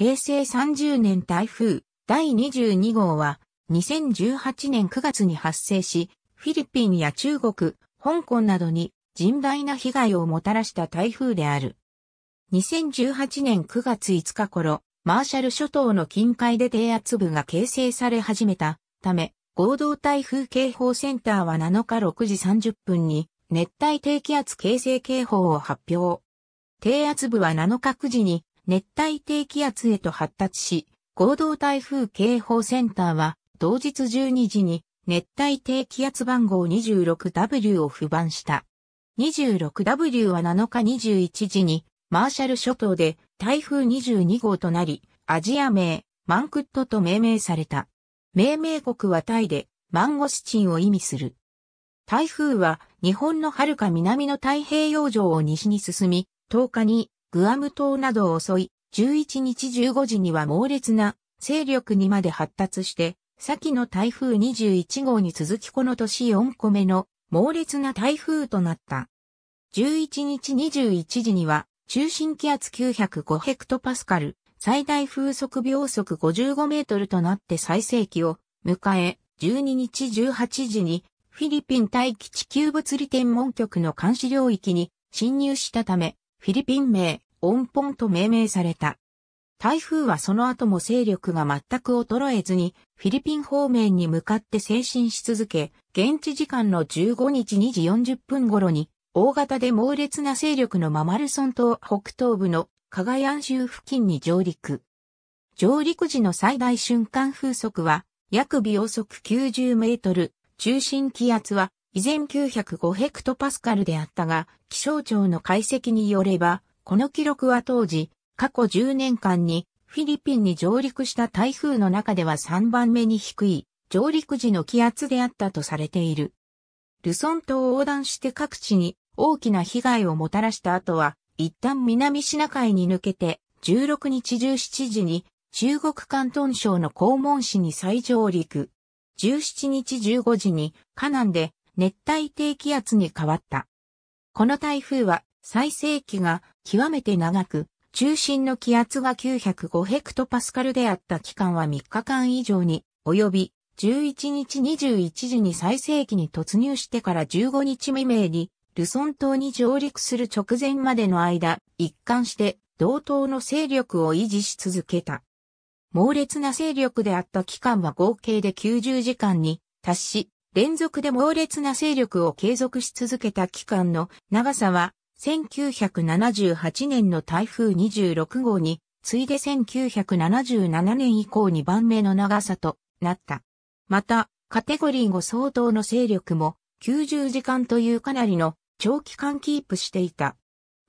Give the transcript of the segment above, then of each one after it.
平成30年台風第22号は2018年9月に発生し、フィリピンや中国、香港などに甚大な被害をもたらした台風である。2018年9月5日頃、マーシャル諸島の近海で低圧部が形成され始めたため、合同台風警報センターは7日6時30分に熱帯低気圧形成警報を発表。低圧部は7日9時に熱帯低気圧へと発達し、合同台風警報センターは同日12時に熱帯低気圧番号 26W を不番した。26W は7日21時にマーシャル諸島で台風22号となり、アジア名、マンクットと命名された。命名国はタイで、マンゴスチンを意味する。台風は日本のはるか南の太平洋上を西に進み、10日にグアム島などを襲い、11日15時には猛烈な勢力にまで発達して、先の台風21号に続きこの年4個目の猛烈な台風となった。11日21時には中心気圧905ヘクトパスカル、最大風速秒速55メートルとなって最盛期を迎え、12日18時にフィリピン大気地球物理天文局の監視領域に侵入したため、フィリピン名、オンポンと命名された。台風はその後も勢力が全く衰えずに、フィリピン方面に向かって精進し続け、現地時間の15日2時40分頃に、大型で猛烈な勢力のママルソン島北東部のカガヤン州付近に上陸。上陸時の最大瞬間風速は約遅速90メートル、中心気圧は依然905ヘクトパスカルであったが、気象庁の解析によれば、この記録は当時、過去10年間にフィリピンに上陸した台風の中では3番目に低い上陸時の気圧であったとされている。ルソン島を横断して各地に大きな被害をもたらした後は、一旦南シナ海に抜けて、16日17時に中国関東省の黄門市に再上陸。17日15時に河南で熱帯低気圧に変わった。この台風は最盛期が極めて長く、中心の気圧が905ヘクトパスカルであった期間は3日間以上に及び、11日21時に最盛期に突入してから15日未明に、ルソン島に上陸する直前までの間、一貫して同等の勢力を維持し続けた。猛烈な勢力であった期間は合計で90時間に達し、連続で猛烈な勢力を継続し続けた期間の長さは、1978年の台風26号に、ついで1977年以降2番目の長さとなった。また、カテゴリー5相当の勢力も90時間というかなりの長期間キープしていた。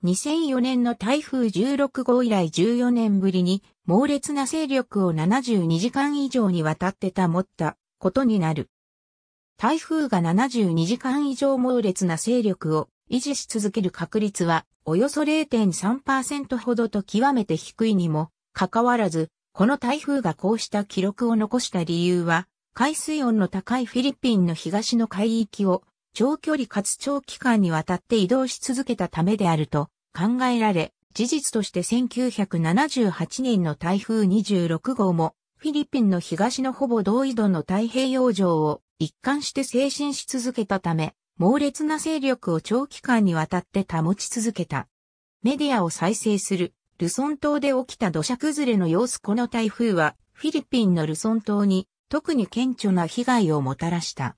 2004年の台風16号以来14年ぶりに猛烈な勢力を72時間以上にわたって保ったことになる。台風が72時間以上猛烈な勢力を維持し続ける確率はおよそ0.3%ほどと極めて低いにもかかわらず、この台風がこうした記録を残した理由は、海水温の高いフィリピンの東の海域を長距離かつ長期間にわたって移動し続けたためであると考えられ、事実として1978年の台風26号もフィリピンの東のほぼ同移度の太平洋上を一貫して精神し続けたため、猛烈な勢力を長期間にわたって保ち続けた。メディアを再生する、ルソン島で起きた土砂崩れの様子この台風は、フィリピンのルソン島に、特に顕著な被害をもたらした。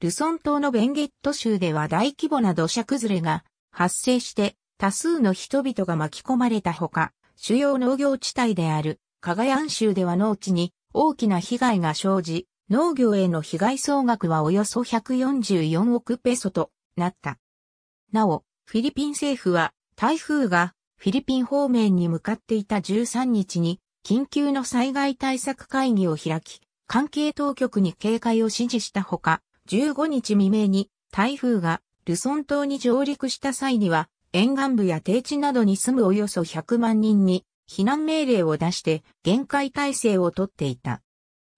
ルソン島のベンゲット州では大規模な土砂崩れが発生して、多数の人々が巻き込まれたほか、主要農業地帯であるカガヤン州では農地に大きな被害が生じ、農業への被害総額はおよそ144億ペソとなった。なお、フィリピン政府は台風がフィリピン方面に向かっていた13日に緊急の災害対策会議を開き、関係当局に警戒を指示したほか、15日未明に台風がルソン島に上陸した際には、沿岸部や低地などに住むおよそ100万人に避難命令を出して厳戒態勢をとっていた。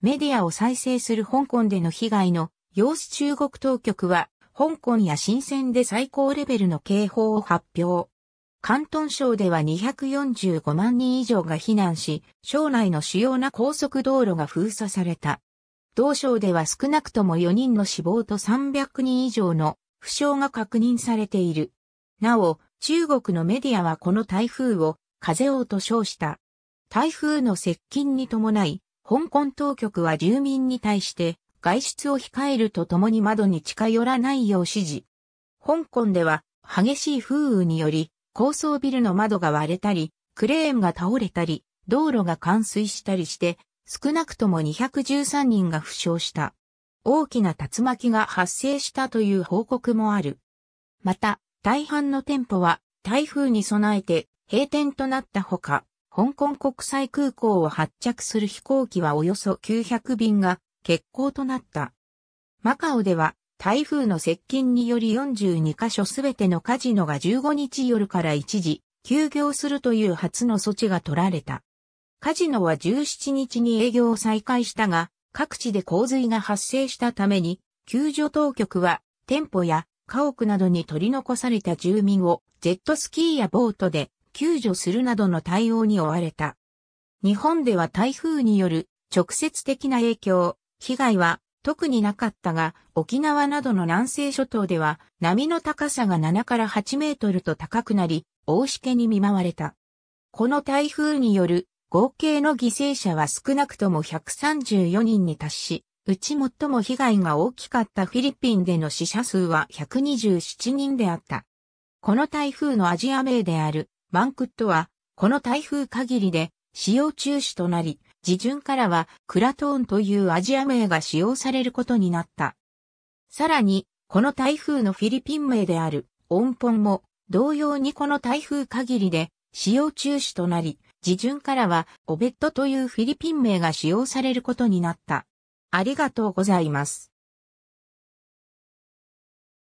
メディアを再生する香港での被害の様子中国当局は、香港や新鮮で最高レベルの警報を発表。広東省では245万人以上が避難し、省内の主要な高速道路が封鎖された。同省では少なくとも4人の死亡と300人以上の負傷が確認されている。なお、中国のメディアはこの台風を風王と称した。台風の接近に伴い、香港当局は住民に対して外出を控えるとともに窓に近寄らないよう指示。香港では激しい風雨により高層ビルの窓が割れたり、クレーンが倒れたり、道路が冠水したりして、少なくとも213人が負傷した。大きな竜巻が発生したという報告もある。また、大半の店舗は台風に備えて閉店となったほか、香港国際空港を発着する飛行機はおよそ900便が欠航となった。マカオでは台風の接近により42カ所すべてのカジノが15日夜から一時休業するという初の措置が取られた。カジノは17日に営業を再開したが、各地で洪水が発生したために、救助当局は店舗や家屋などに取り残された住民をジェットスキーやボートで救助するなどの対応に追われた。日本では台風による直接的な影響、被害は特になかったが、沖縄などの南西諸島では波の高さが7から8メートルと高くなり、大しけに見舞われた。この台風による合計の犠牲者は少なくとも134人に達し、うち最も被害が大きかったフィリピンでの死者数は127人であった。この台風のアジア名であるマンクットは、この台風限りで使用中止となり、自順からはクラトーンというアジア名が使用されることになった。さらに、この台風のフィリピン名であるオンポンも同様にこの台風限りで使用中止となり、自順からはオベットというフィリピン名が使用されることになった。ありがとうございます。